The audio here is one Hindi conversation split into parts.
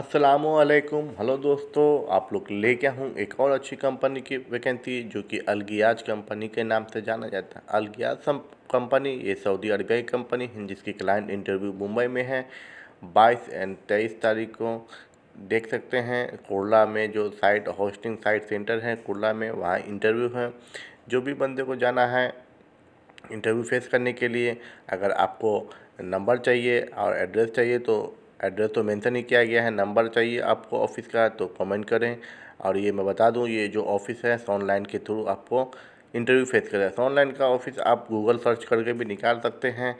असलम हेलो दोस्तों आप लोग ले गया हूँ एक और अच्छी कंपनी की वैकेंसी जो कि अलगियाज कंपनी के नाम से जाना जाता है अलगियाज कंपनी ये सऊदी अरबिया की कंपनी है जिसकी क्लाइंट इंटरव्यू मुंबई में है 22 एंड 23 तारीख को देख सकते हैं कुरला में जो साइट होस्टिंग साइट सेंटर है कुरला में वहाँ इंटरव्यू है जो भी बंदे को जाना है इंटरव्यू फेस करने के लिए अगर आपको नंबर चाहिए और एड्रेस चाहिए तो एड्रेस तो मेंशन ही किया गया है नंबर चाहिए आपको ऑफिस का तो कमेंट करें और ये मैं बता दूं ये जो ऑफिस है ऑनलाइन के थ्रू आपको इंटरव्यू फेस करें तो ऑनलाइन का ऑफिस आप गूगल सर्च करके भी निकाल सकते हैं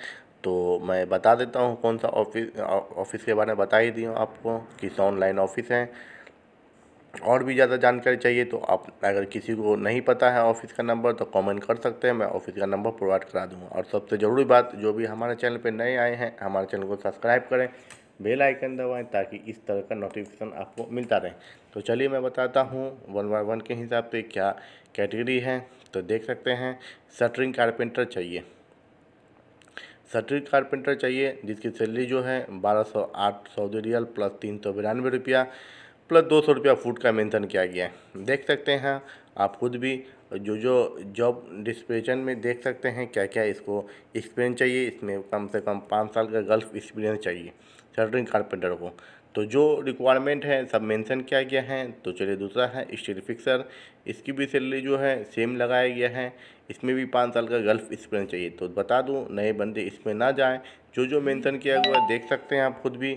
तो मैं बता देता हूँ कौन सा ऑफिस ऑफिस के बारे में बता ही दी हूँ आपको कि ऑनलाइन ऑफिस है और भी ज़्यादा जानकारी चाहिए तो आप अगर किसी को नहीं पता है ऑफिस का नंबर तो कमेंट कर सकते हैं मैं ऑफिस का नंबर प्रोवाइड करा दूँगा और सबसे ज़रूरी बात जो भी हमारे चैनल पर नए आए हैं हमारे चैनल को सब्सक्राइब करें बेल आइकन दबाएं ताकि इस तरह का नोटिफिकेशन आपको मिलता रहे तो चलिए मैं बताता हूँ वन बाई वन के हिसाब से क्या कैटेगरी है तो देख सकते हैं शटरिंग कारपेंटर चाहिए शटरिंग कारपेंटर चाहिए जिसकी सैलरी जो है बारह सौ आठ सऊदी रियल प्लस तीन सौ बिरानवे रुपया प्लस दो सौ रुपया फूट का मेंशन किया गया है देख सकते हैं आप खुद भी जो जो जॉब डिस्क्रिप्शन में देख सकते हैं क्या क्या इसको एक्सपीरियंस चाहिए इसमें कम से कम पाँच साल का गल्फ एक्सपीरियंस चाहिए सर्टिंग कारपेंटर को तो जो रिक्वायरमेंट है सब मेंशन किया गया है तो चलिए दूसरा है स्टील फिक्सर इसकी भी सैलरी जो है सेम लगाया गया है इसमें भी पाँच साल का गल्फ एक्सपीरियंस चाहिए तो बता दूँ नए बंदे इसमें ना जाएँ जो जो मेंशन किया हुआ देख सकते हैं आप खुद भी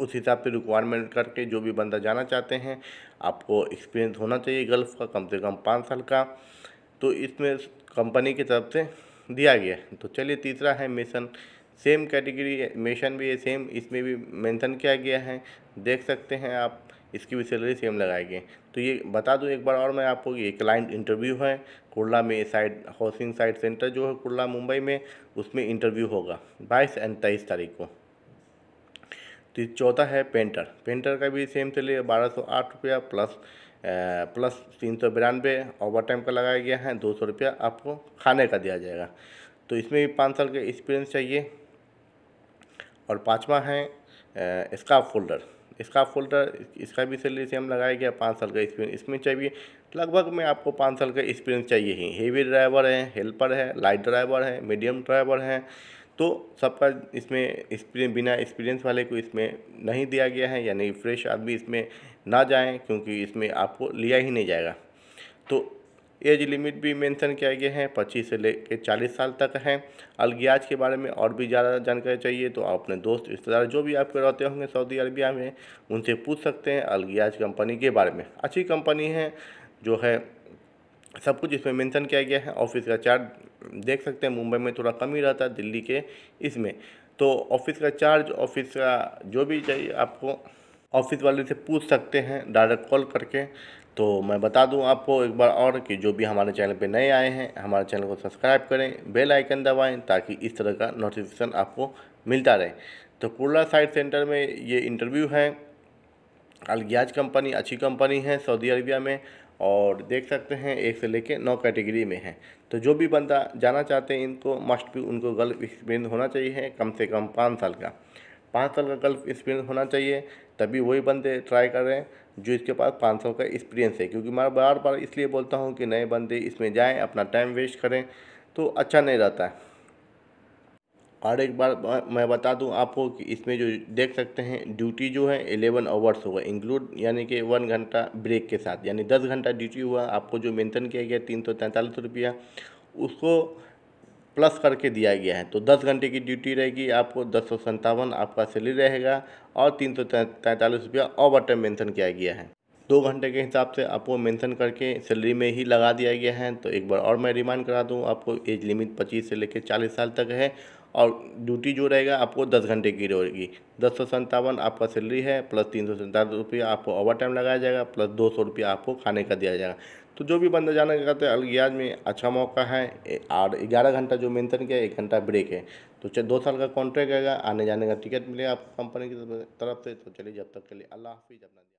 उस हिसाब से रिक्वायरमेंट करके जो भी बंदा जाना चाहते हैं आपको एक्सपीरियंस होना चाहिए गल्फ़ का कम से कम पाँच साल का तो इसमें कंपनी की तरफ से दिया गया है तो चलिए तीसरा है मिशन सेम कैटेगरी मिशन भी है सेम इसमें भी मेंशन किया गया है देख सकते हैं आप इसकी भी सैलरी सेम लगाई तो ये बता दूं एक बार और मैं आपको ये क्लाइंट इंटरव्यू है कुरला में साइड हाउसिंग साइड सेंटर जो है कुरला मुंबई में उसमें इंटरव्यू होगा बाईस एंड तेईस तारीख को तो चौथा है पेंटर पेंटर का भी सेम चलिए बारह सौ आठ रुपया प्लस ए, प्लस तीन सौ बिरानवे ओवर टाइम का लगाया गया है दो सौ रुपया आपको खाने का दिया जाएगा तो इसमें भी पाँच साल का एक्सपीरियंस चाहिए और पाँचवा है स्काफ फोल्डर इसका फोल्डर इसका भी सैलरी सेम लगाया गया पाँच साल का एक्सपीरियंस इसमें चाहिए लगभग में आपको पाँच साल का एक्सपीरियंस चाहिए ही हेवी ड्राइवर है हेल्पर है लाइट ड्राइवर है मीडियम ड्राइवर है तो सबका इसमें बिना एक्सपीरियंस वाले को इसमें नहीं दिया गया है यानी फ्रेश आदमी इसमें ना जाएं क्योंकि इसमें आपको लिया ही नहीं जाएगा तो एज लिमिट भी मेंशन किया गया है पच्चीस से लेकर चालीस साल तक है अलगियाज के बारे में और भी ज़्यादा जानकारी चाहिए तो आप अपने दोस्त रिश्तेदार जो भी आपके रहते होंगे सऊदी अरबिया में उनसे पूछ सकते हैं अलगियाज कंपनी के बारे में अच्छी कंपनी है जो है सब कुछ इसमें मेंशन किया गया है ऑफिस का चार्ज देख सकते हैं मुंबई में थोड़ा कम ही रहता है दिल्ली के इसमें तो ऑफिस का चार्ज ऑफिस का जो भी चाहिए आपको ऑफिस वाले से पूछ सकते हैं डायरेक्ट कॉल करके तो मैं बता दूं आपको एक बार और कि जो भी हमारे चैनल पे नए आए हैं हमारे चैनल को सब्सक्राइब करें बेल आइकन दबाएं ताकि इस तरह का नोटिफिकेशन आपको मिलता रहे तो कुरला साइड सेंटर में ये इंटरव्यू है अलगियाज कंपनी अच्छी कंपनी है सऊदी अरबिया में और देख सकते हैं एक से लेके नौ कैटेगरी में हैं तो जो भी बंदा जाना चाहते हैं इनको मस्ट भी उनको गल्फ एक्सपीरियंस होना चाहिए कम से कम पाँच साल का पाँच साल का गल्फ एक्सपीरियंस होना चाहिए तभी वही बंदे ट्राई कर रहे हैं जो इसके पास पाँच सौ का एक्सपीरियंस है क्योंकि मैं बार बार इसलिए बोलता हूँ कि नए बंदे इसमें जाएँ अपना टाइम वेस्ट करें तो अच्छा नहीं रहता है और एक बार मैं बता दूं आपको कि इसमें जो देख सकते हैं ड्यूटी जो है एलेवन आवर्स होगा इंक्लूड यानी कि वन घंटा ब्रेक के साथ यानी दस घंटा ड्यूटी हुआ आपको जो मेंशन किया गया तीन सौ तैंतालीस रुपया उसको प्लस करके दिया गया है तो दस घंटे की ड्यूटी रहेगी आपको दस सौ सत्तावन आपका सैलरी रहेगा और तीन सौ तैंतालीस रुपया ओवर टाइम मेंशन किया गया है दो घंटे के हिसाब से आपको मेंशन करके सैलरी में ही लगा दिया गया है तो एक बार और मैं रिमाइंड करा दूं आपको एज लिमिट 25 से लेकर 40 साल तक है और ड्यूटी जो रहेगा आपको दस घंटे की रहेगी दस सौ संतावन आपका सैलरी है प्लस तीन सौ सैंतालीस रुपये आपको ओवर टाइम लगाया जाएगा प्लस दो सौ रुपये आपको खाने का दिया जाएगा तो जो भी बंदा जाना चाहते हैं अलगियाज में अच्छा मौका है और ग्यारह घंटा जो मेंटेन किया एक घंटा ब्रेक है तो चलिए दो साल का कॉन्ट्रैक्ट रहेगा आने जाने का टिकट मिलेगा आपको कंपनी की तरफ से तो चलिए जब तक के लिए अल्लाह हाफिज़ अपना